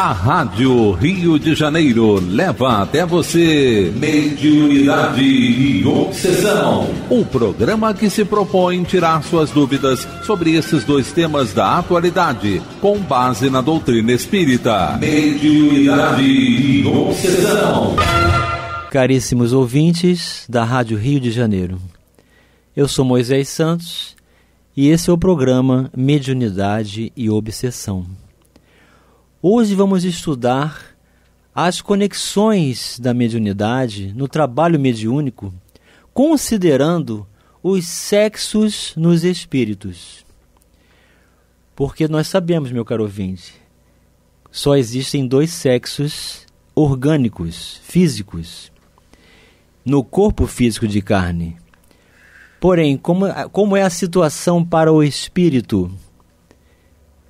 A Rádio Rio de Janeiro leva até você Mediunidade e Obsessão. O programa que se propõe tirar suas dúvidas sobre esses dois temas da atualidade, com base na doutrina espírita. Mediunidade e Obsessão. Caríssimos ouvintes da Rádio Rio de Janeiro, eu sou Moisés Santos e esse é o programa Mediunidade e Obsessão. Hoje vamos estudar as conexões da mediunidade no trabalho mediúnico, considerando os sexos nos espíritos. Porque nós sabemos, meu caro ouvinte, só existem dois sexos orgânicos, físicos, no corpo físico de carne. Porém, como, como é a situação para o espírito?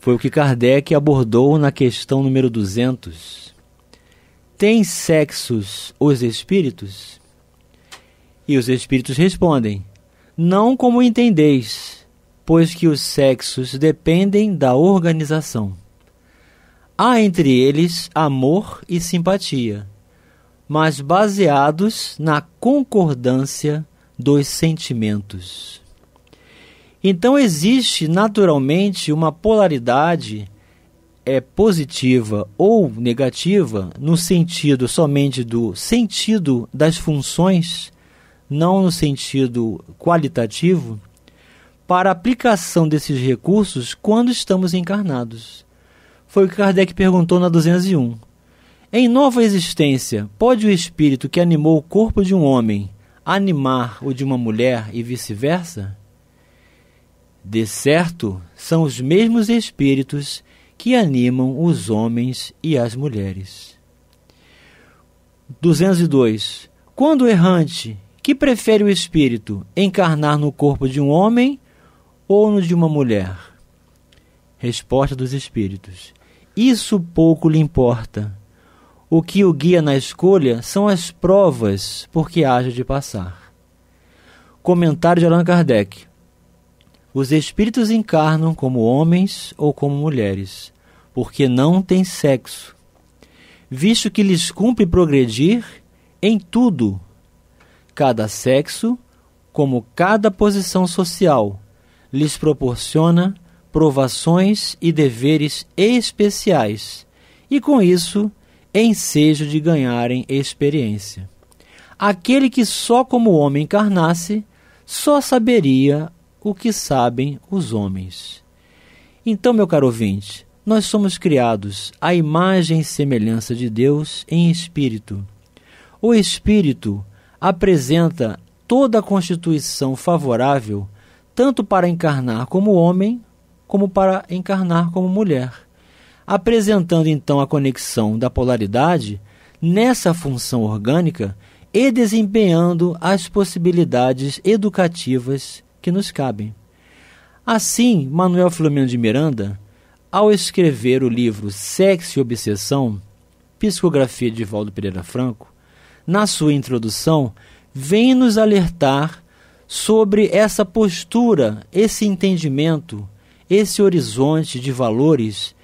Foi o que Kardec abordou na questão número 200. Tem sexos os espíritos? E os espíritos respondem: Não como entendeis, pois que os sexos dependem da organização. Há entre eles amor e simpatia, mas baseados na concordância dos sentimentos. Então existe naturalmente uma polaridade é positiva ou negativa no sentido somente do sentido das funções, não no sentido qualitativo, para a aplicação desses recursos quando estamos encarnados. Foi o que Kardec perguntou na 201. Em nova existência, pode o espírito que animou o corpo de um homem animar o de uma mulher e vice-versa? De certo, são os mesmos espíritos que animam os homens e as mulheres. 202. Quando o errante, que prefere o espírito encarnar no corpo de um homem ou no de uma mulher? Resposta dos espíritos. Isso pouco lhe importa. O que o guia na escolha são as provas por que haja de passar. Comentário de Allan Kardec. Os espíritos encarnam como homens ou como mulheres, porque não têm sexo, visto que lhes cumpre progredir em tudo, cada sexo, como cada posição social, lhes proporciona provações e deveres especiais, e com isso, ensejo de ganharem experiência. Aquele que só como homem encarnasse, só saberia o que sabem os homens. Então, meu caro ouvinte, nós somos criados à imagem e semelhança de Deus em espírito. O espírito apresenta toda a constituição favorável tanto para encarnar como homem, como para encarnar como mulher, apresentando então a conexão da polaridade nessa função orgânica e desempenhando as possibilidades educativas que nos cabem. Assim, Manuel Filomeno de Miranda, ao escrever o livro Sexo e Obsessão, Psicografia de Valdo Pereira Franco, na sua introdução, vem nos alertar sobre essa postura, esse entendimento, esse horizonte de valores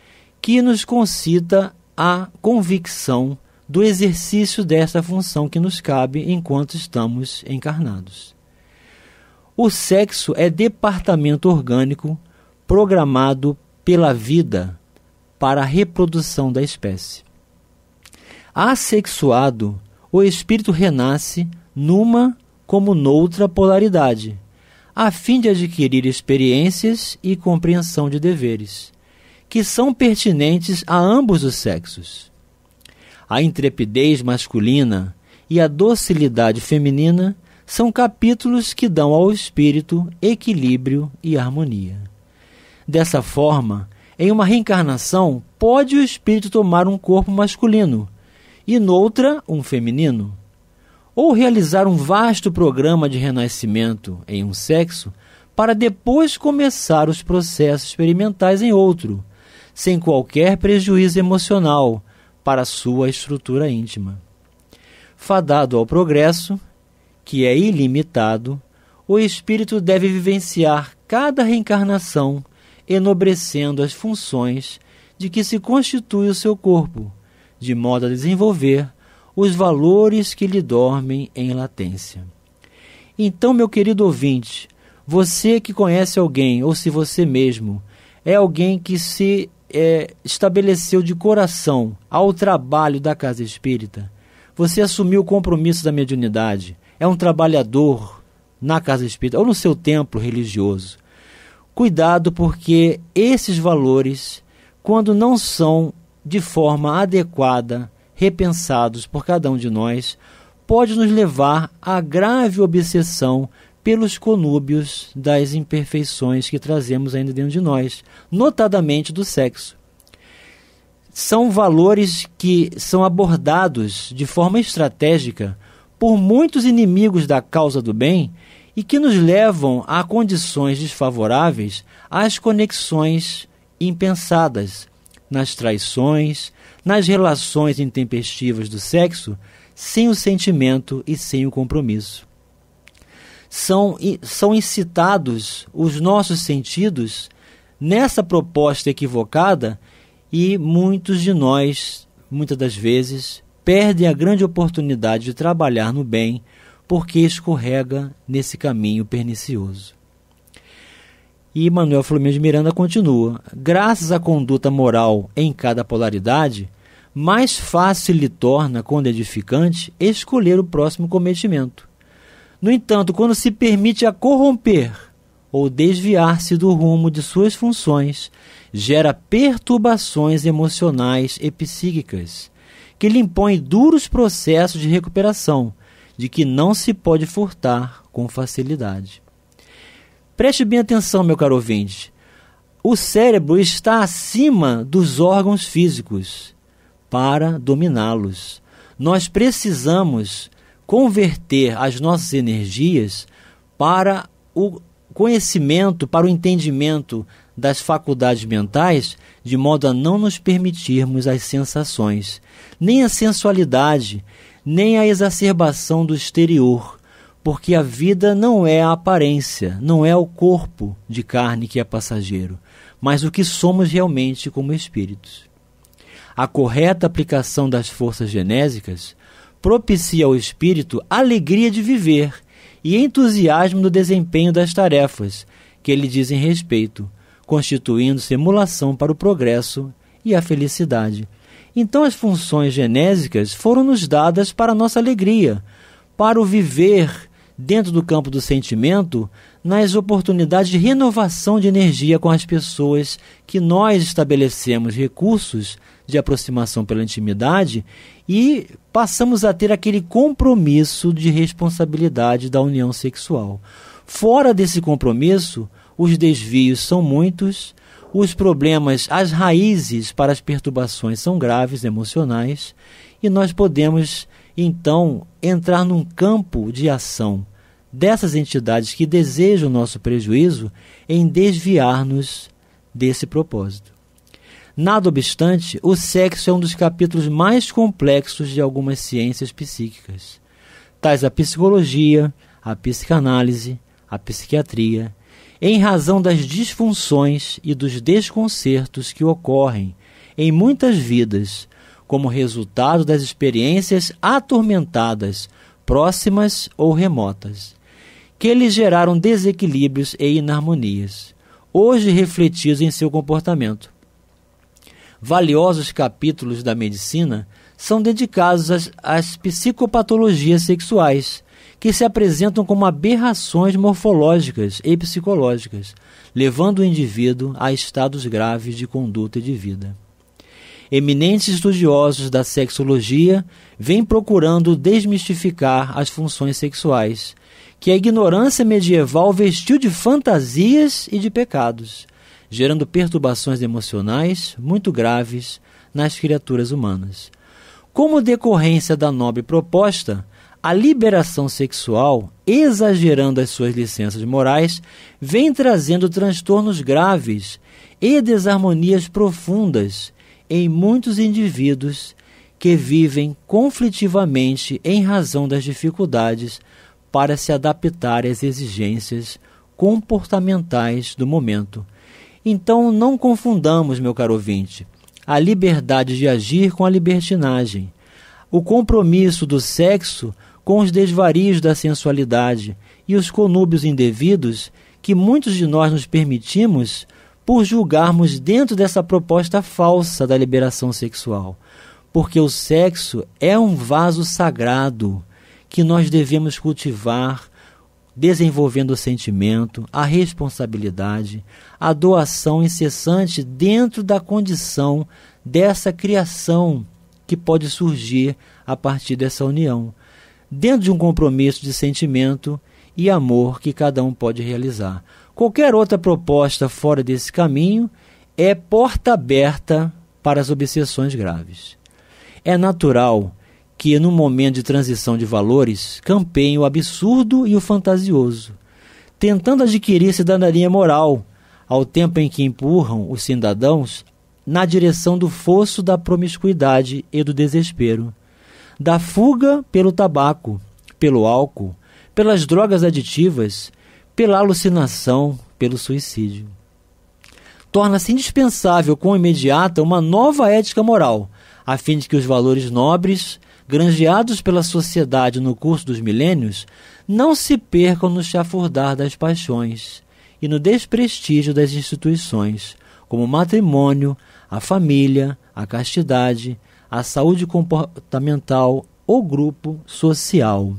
que nos concita a convicção do exercício desta função que nos cabe enquanto estamos encarnados. O sexo é departamento orgânico programado pela vida para a reprodução da espécie. Asexuado, o espírito renasce numa como noutra polaridade, a fim de adquirir experiências e compreensão de deveres, que são pertinentes a ambos os sexos. A intrepidez masculina e a docilidade feminina são capítulos que dão ao espírito equilíbrio e harmonia. Dessa forma, em uma reencarnação, pode o espírito tomar um corpo masculino e noutra um feminino, ou realizar um vasto programa de renascimento em um sexo para depois começar os processos experimentais em outro, sem qualquer prejuízo emocional para sua estrutura íntima. Fadado ao progresso, que é ilimitado, o espírito deve vivenciar cada reencarnação, enobrecendo as funções de que se constitui o seu corpo, de modo a desenvolver os valores que lhe dormem em latência. Então, meu querido ouvinte, você que conhece alguém, ou se você mesmo é alguém que se é, estabeleceu de coração ao trabalho da casa espírita, você assumiu o compromisso da mediunidade, é um trabalhador na casa espírita ou no seu templo religioso. Cuidado, porque esses valores, quando não são de forma adequada repensados por cada um de nós, pode nos levar à grave obsessão pelos conúbios das imperfeições que trazemos ainda dentro de nós, notadamente do sexo. São valores que são abordados de forma estratégica por muitos inimigos da causa do bem e que nos levam a condições desfavoráveis às conexões impensadas, nas traições, nas relações intempestivas do sexo, sem o sentimento e sem o compromisso. São, são incitados os nossos sentidos nessa proposta equivocada e muitos de nós, muitas das vezes, perdem a grande oportunidade de trabalhar no bem porque escorrega nesse caminho pernicioso. E Manuel Flamengo de Miranda continua: graças à conduta moral em cada polaridade, mais fácil lhe torna, quando edificante, escolher o próximo cometimento. No entanto, quando se permite a corromper ou desviar-se do rumo de suas funções, gera perturbações emocionais e psíquicas que lhe impõe duros processos de recuperação, de que não se pode furtar com facilidade. Preste bem atenção, meu caro ouvinte. O cérebro está acima dos órgãos físicos para dominá-los. Nós precisamos converter as nossas energias para o conhecimento, para o entendimento das faculdades mentais, de modo a não nos permitirmos as sensações, nem a sensualidade, nem a exacerbação do exterior, porque a vida não é a aparência, não é o corpo de carne que é passageiro, mas o que somos realmente como espíritos. A correta aplicação das forças genésicas propicia ao espírito alegria de viver e entusiasmo no desempenho das tarefas que lhe dizem respeito constituindo simulação para o progresso e a felicidade. Então as funções genésicas foram nos dadas para nossa alegria, para o viver dentro do campo do sentimento, nas oportunidades de renovação de energia com as pessoas que nós estabelecemos recursos de aproximação pela intimidade e passamos a ter aquele compromisso de responsabilidade da união sexual. Fora desse compromisso, os desvios são muitos, os problemas, as raízes para as perturbações são graves, emocionais, e nós podemos então entrar num campo de ação dessas entidades que desejam nosso prejuízo em desviar-nos desse propósito. Nada obstante, o sexo é um dos capítulos mais complexos de algumas ciências psíquicas, tais a psicologia, a psicanálise, a psiquiatria em razão das disfunções e dos desconcertos que ocorrem em muitas vidas, como resultado das experiências atormentadas, próximas ou remotas, que lhe geraram desequilíbrios e inarmonias, hoje refletidos em seu comportamento. Valiosos capítulos da medicina são dedicados às, às psicopatologias sexuais que se apresentam como aberrações morfológicas e psicológicas, levando o indivíduo a estados graves de conduta e de vida. Eminentes estudiosos da sexologia vêm procurando desmistificar as funções sexuais, que a ignorância medieval vestiu de fantasias e de pecados, gerando perturbações emocionais muito graves nas criaturas humanas. Como decorrência da nobre proposta, a liberação sexual, exagerando as suas licenças morais, vem trazendo transtornos graves e desarmonias profundas em muitos indivíduos que vivem conflitivamente em razão das dificuldades para se adaptar às exigências comportamentais do momento. Então, não confundamos, meu caro ouvinte, a liberdade de agir com a libertinagem. O compromisso do sexo com os desvarios da sensualidade e os conúbios indevidos que muitos de nós nos permitimos por julgarmos dentro dessa proposta falsa da liberação sexual. Porque o sexo é um vaso sagrado que nós devemos cultivar, desenvolvendo o sentimento, a responsabilidade, a doação incessante dentro da condição dessa criação que pode surgir a partir dessa união dentro de um compromisso de sentimento e amor que cada um pode realizar. Qualquer outra proposta fora desse caminho é porta aberta para as obsessões graves. É natural que, num momento de transição de valores, campeiem o absurdo e o fantasioso, tentando adquirir cidadania moral, ao tempo em que empurram os cidadãos na direção do fosso da promiscuidade e do desespero da fuga pelo tabaco, pelo álcool, pelas drogas aditivas, pela alucinação, pelo suicídio. Torna-se indispensável com imediata uma nova ética moral, a fim de que os valores nobres, granjeados pela sociedade no curso dos milênios, não se percam no chafurdar das paixões e no desprestígio das instituições, como o matrimônio, a família, a castidade, a saúde comportamental, ou grupo social.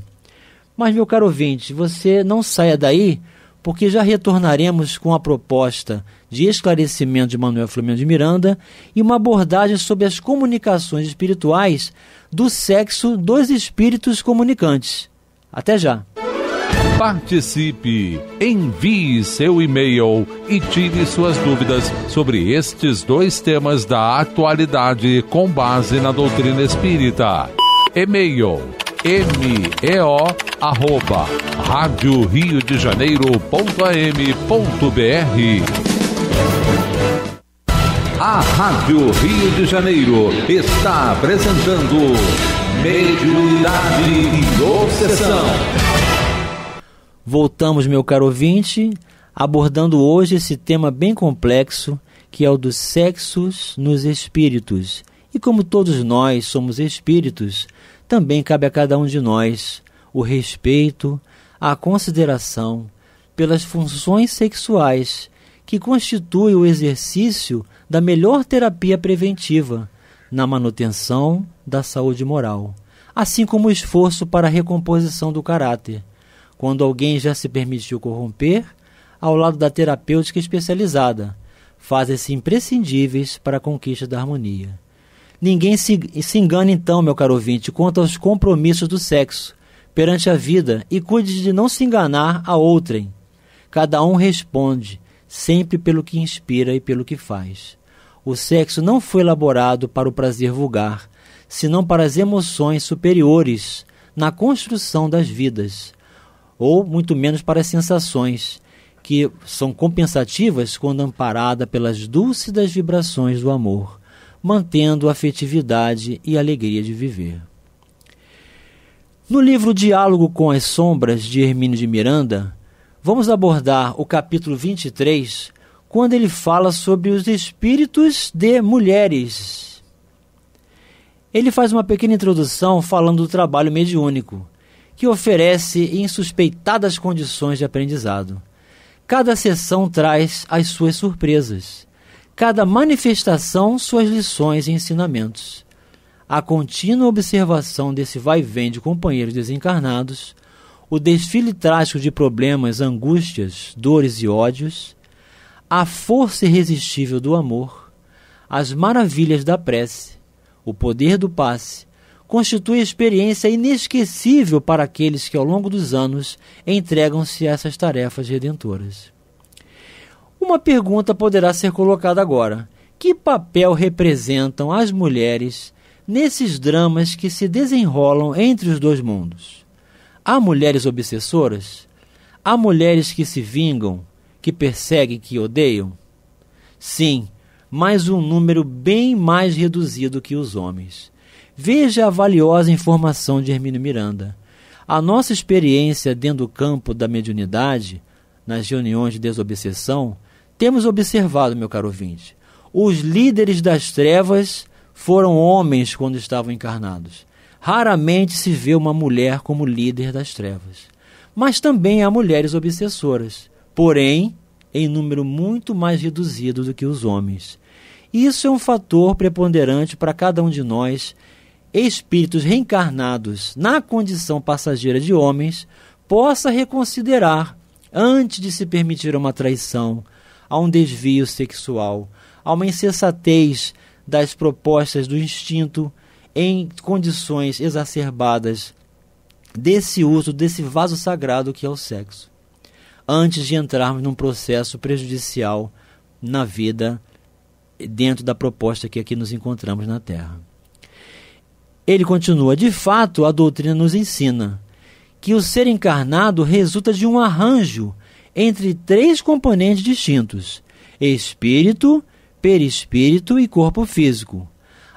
Mas, meu caro ouvinte, você não saia daí, porque já retornaremos com a proposta de esclarecimento de Manuel Flamengo de Miranda e uma abordagem sobre as comunicações espirituais do sexo dos espíritos comunicantes. Até já! Participe, envie seu e-mail e tire suas dúvidas sobre estes dois temas da atualidade com base na doutrina espírita. E-mail meo arroba rádio rio de janeiro ponto am ponto br a Rádio Rio de Janeiro está apresentando Mediunidade e Obsessão. Voltamos, meu caro ouvinte, abordando hoje esse tema bem complexo que é o dos sexos nos espíritos. E como todos nós somos espíritos, também cabe a cada um de nós o respeito, a consideração pelas funções sexuais que constitui o exercício da melhor terapia preventiva na manutenção da saúde moral, assim como o esforço para a recomposição do caráter quando alguém já se permitiu corromper, ao lado da terapêutica especializada, fazem-se imprescindíveis para a conquista da harmonia. Ninguém se, se engana, então, meu caro ouvinte, quanto aos compromissos do sexo perante a vida e cuide de não se enganar a outrem. Cada um responde, sempre pelo que inspira e pelo que faz. O sexo não foi elaborado para o prazer vulgar, senão para as emoções superiores na construção das vidas, ou muito menos para as sensações, que são compensativas quando amparada pelas dúlcidas vibrações do amor, mantendo a afetividade e alegria de viver. No livro Diálogo com as Sombras, de Hermínio de Miranda, vamos abordar o capítulo 23, quando ele fala sobre os espíritos de mulheres. Ele faz uma pequena introdução falando do trabalho mediúnico que oferece insuspeitadas condições de aprendizado. Cada sessão traz as suas surpresas, cada manifestação suas lições e ensinamentos. A contínua observação desse vai-vem de companheiros desencarnados, o desfile trágico de problemas, angústias, dores e ódios, a força irresistível do amor, as maravilhas da prece, o poder do passe, constitui experiência inesquecível para aqueles que, ao longo dos anos, entregam-se a essas tarefas redentoras. Uma pergunta poderá ser colocada agora: que papel representam as mulheres nesses dramas que se desenrolam entre os dois mundos? Há mulheres obsessoras? Há mulheres que se vingam, que perseguem, que odeiam? Sim, mas um número bem mais reduzido que os homens. Veja a valiosa informação de Hermínio Miranda. A nossa experiência dentro do campo da mediunidade, nas reuniões de desobsessão, temos observado, meu caro ouvinte, os líderes das trevas foram homens quando estavam encarnados. Raramente se vê uma mulher como líder das trevas. Mas também há mulheres obsessoras, porém em número muito mais reduzido do que os homens. Isso é um fator preponderante para cada um de nós espíritos reencarnados na condição passageira de homens possa reconsiderar antes de se permitir uma traição, a um desvio sexual, a uma insensatez das propostas do instinto em condições exacerbadas desse uso desse vaso sagrado que é o sexo, antes de entrarmos num processo prejudicial na vida dentro da proposta que aqui nos encontramos na Terra. Ele continua: De fato, a doutrina nos ensina que o ser encarnado resulta de um arranjo entre três componentes distintos: espírito, perispírito e corpo físico.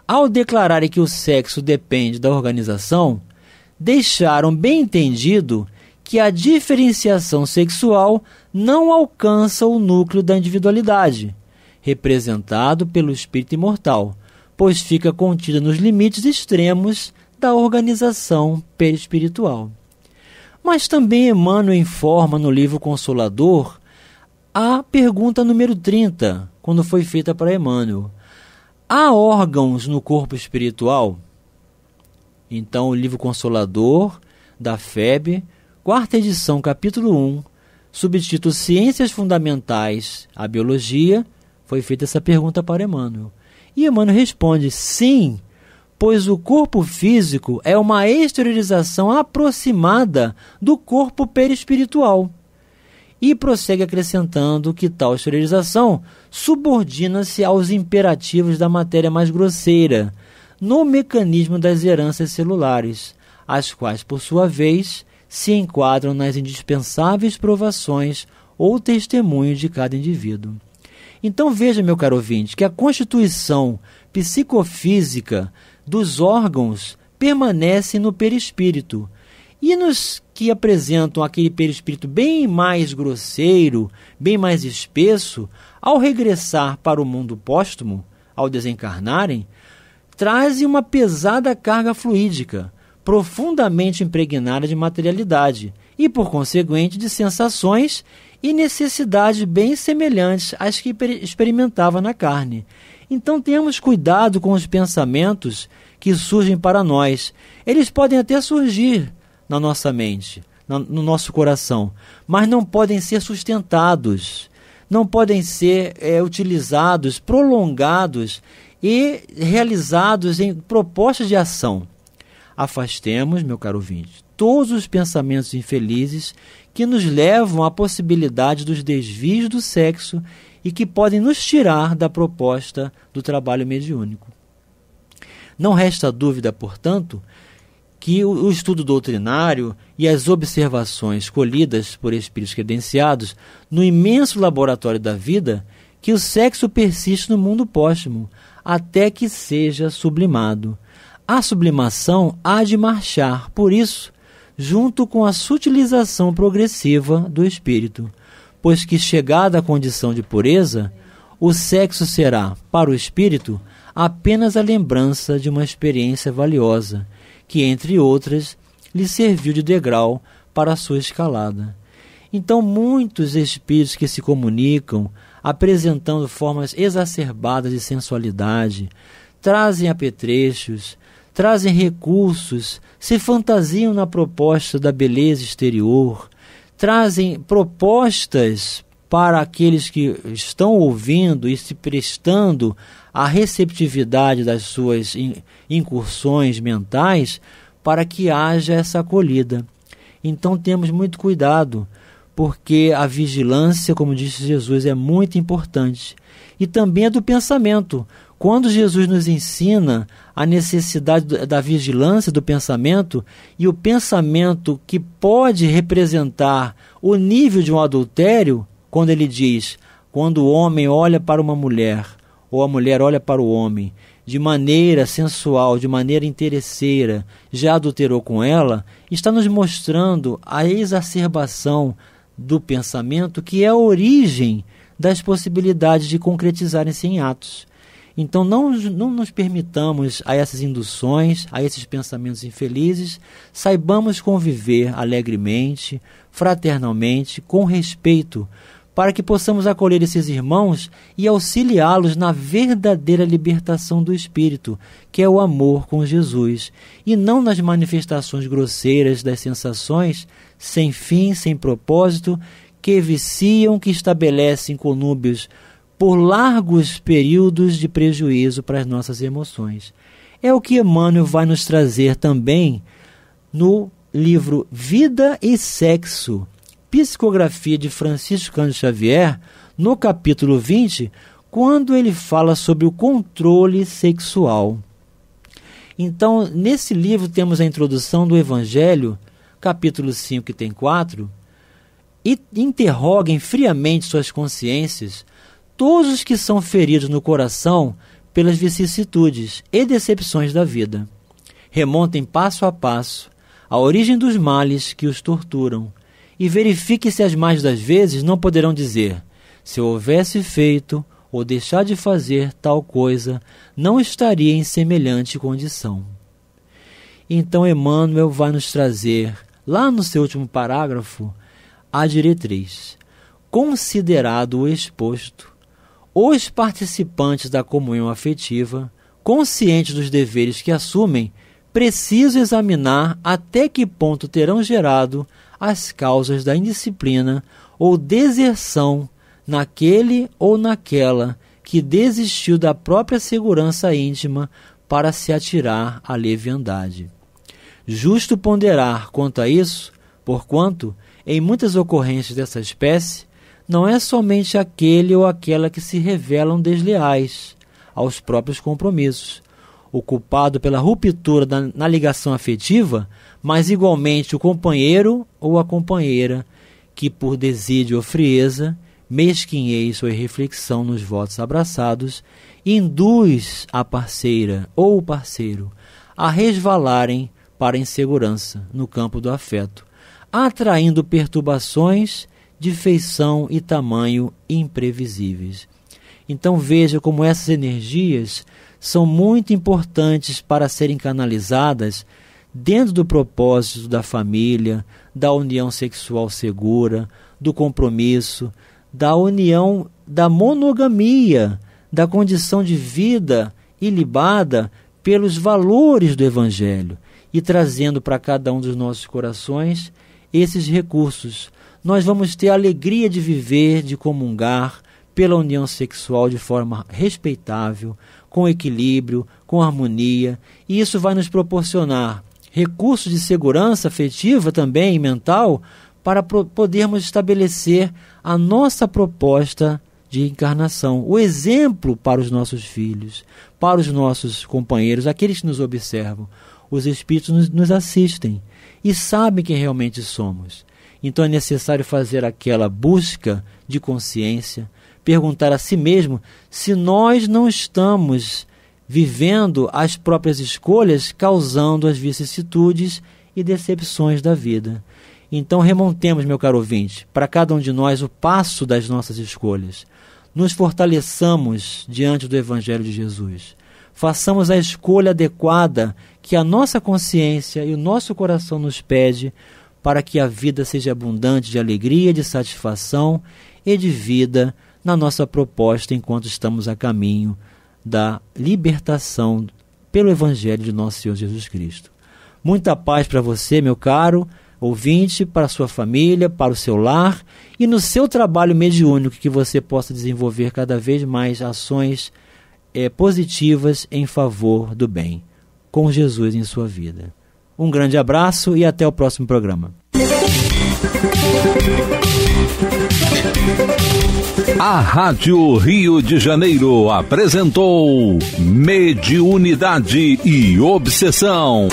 Ao declararem que o sexo depende da organização, deixaram bem entendido que a diferenciação sexual não alcança o núcleo da individualidade, representado pelo espírito imortal pois fica contida nos limites extremos da organização perispiritual. Mas também Emmanuel informa no livro Consolador a pergunta número 30, quando foi feita para Emmanuel. Há órgãos no corpo espiritual? Então, o livro Consolador, da FEB, quarta edição, capítulo 1, subtítulo Ciências Fundamentais à Biologia, foi feita essa pergunta para Emmanuel. E Emmanuel responde: sim, pois o corpo físico é uma exteriorização aproximada do corpo perispiritual. E prossegue acrescentando que tal exteriorização subordina-se aos imperativos da matéria mais grosseira, no mecanismo das heranças celulares, as quais, por sua vez, se enquadram nas indispensáveis provações ou testemunhos de cada indivíduo. Então veja, meu caro ouvinte, que a constituição psicofísica dos órgãos permanece no perispírito. E nos que apresentam aquele perispírito bem mais grosseiro, bem mais espesso, ao regressar para o mundo póstumo, ao desencarnarem, trazem uma pesada carga fluídica, profundamente impregnada de materialidade e, por conseguinte, de sensações e necessidades bem semelhantes às que experimentava na carne. Então tenhamos cuidado com os pensamentos que surgem para nós. Eles podem até surgir na nossa mente, no nosso coração, mas não podem ser sustentados, não podem ser é, utilizados, prolongados e realizados em propostas de ação. Afastemos, meu caro ouvinte, todos os pensamentos infelizes que nos levam à possibilidade dos desvios do sexo e que podem nos tirar da proposta do trabalho mediúnico. Não resta dúvida, portanto, que o estudo doutrinário e as observações colhidas por espíritos credenciados no imenso laboratório da vida que o sexo persiste no mundo póstumo até que seja sublimado. A sublimação há de marchar, por isso, junto com a sutilização progressiva do espírito, pois que chegada à condição de pureza, o sexo será, para o espírito, apenas a lembrança de uma experiência valiosa, que, entre outras, lhe serviu de degrau para a sua escalada. Então, muitos espíritos que se comunicam, apresentando formas exacerbadas de sensualidade, trazem apetrechos, trazem recursos, se fantasiam na proposta da beleza exterior, trazem propostas para aqueles que estão ouvindo e se prestando à receptividade das suas incursões mentais para que haja essa acolhida. Então temos muito cuidado, porque a vigilância, como disse Jesus, é muito importante. E também é do pensamento, quando Jesus nos ensina a necessidade da vigilância do pensamento e o pensamento que pode representar o nível de um adultério, quando ele diz: quando o homem olha para uma mulher ou a mulher olha para o homem de maneira sensual, de maneira interesseira, já adulterou com ela, está nos mostrando a exacerbação do pensamento que é a origem das possibilidades de concretizarem-se em atos. Então não, não nos permitamos a essas induções, a esses pensamentos infelizes, saibamos conviver alegremente, fraternalmente, com respeito, para que possamos acolher esses irmãos e auxiliá-los na verdadeira libertação do espírito, que é o amor com Jesus, e não nas manifestações grosseiras das sensações, sem fim, sem propósito, que viciam, que estabelecem conúbios por largos períodos de prejuízo para as nossas emoções. É o que Emmanuel vai nos trazer também no livro Vida e Sexo, psicografia de Francisco Cândido Xavier, no capítulo 20, quando ele fala sobre o controle sexual. Então, nesse livro temos a introdução do Evangelho, capítulo 5, que tem 4, e interroguem friamente suas consciências todos os que são feridos no coração pelas vicissitudes e decepções da vida. Remontem passo a passo a origem dos males que os torturam e verifique se as mais das vezes não poderão dizer: se eu houvesse feito ou deixar de fazer tal coisa, não estaria em semelhante condição. Então Emmanuel vai nos trazer, lá no seu último parágrafo, a diretriz. Considerado o exposto, os participantes da comunhão afetiva, conscientes dos deveres que assumem, precisam examinar até que ponto terão gerado as causas da indisciplina ou deserção naquele ou naquela que desistiu da própria segurança íntima para se atirar à leviandade. Justo ponderar quanto a isso, porquanto, em muitas ocorrências dessa espécie, não é somente aquele ou aquela que se revelam desleais aos próprios compromissos, o culpado pela ruptura da, na ligação afetiva, mas igualmente o companheiro ou a companheira que, por desídio ou frieza, mesquinhez ou reflexão nos votos abraçados, induz a parceira ou o parceiro a resvalarem para a insegurança no campo do afeto, atraindo perturbações de feição e tamanho imprevisíveis. Então veja como essas energias são muito importantes para serem canalizadas dentro do propósito da família, da união sexual segura, do compromisso, da união, da monogamia, da condição de vida ilibada pelos valores do Evangelho e trazendo para cada um dos nossos corações esses recursos nós vamos ter a alegria de viver, de comungar pela união sexual de forma respeitável, com equilíbrio, com harmonia, e isso vai nos proporcionar recursos de segurança afetiva também e mental para podermos estabelecer a nossa proposta de encarnação, o exemplo para os nossos filhos, para os nossos companheiros, aqueles que nos observam. Os Espíritos nos, nos assistem e sabem quem realmente somos. Então é necessário fazer aquela busca de consciência, perguntar a si mesmo se nós não estamos vivendo as próprias escolhas, causando as vicissitudes e decepções da vida. Então remontemos, meu caro ouvinte, para cada um de nós o passo das nossas escolhas. Nos fortaleçamos diante do Evangelho de Jesus. Façamos a escolha adequada que a nossa consciência e o nosso coração nos pede para que a vida seja abundante de alegria, de satisfação e de vida na nossa proposta enquanto estamos a caminho da libertação pelo Evangelho de nosso Senhor Jesus Cristo. Muita paz para você, meu caro ouvinte, para sua família, para o seu lar e no seu trabalho mediúnico que você possa desenvolver cada vez mais ações é, positivas em favor do bem, com Jesus em sua vida. Um grande abraço e até o próximo programa. A Rádio Rio de Janeiro apresentou Mediunidade e Obsessão.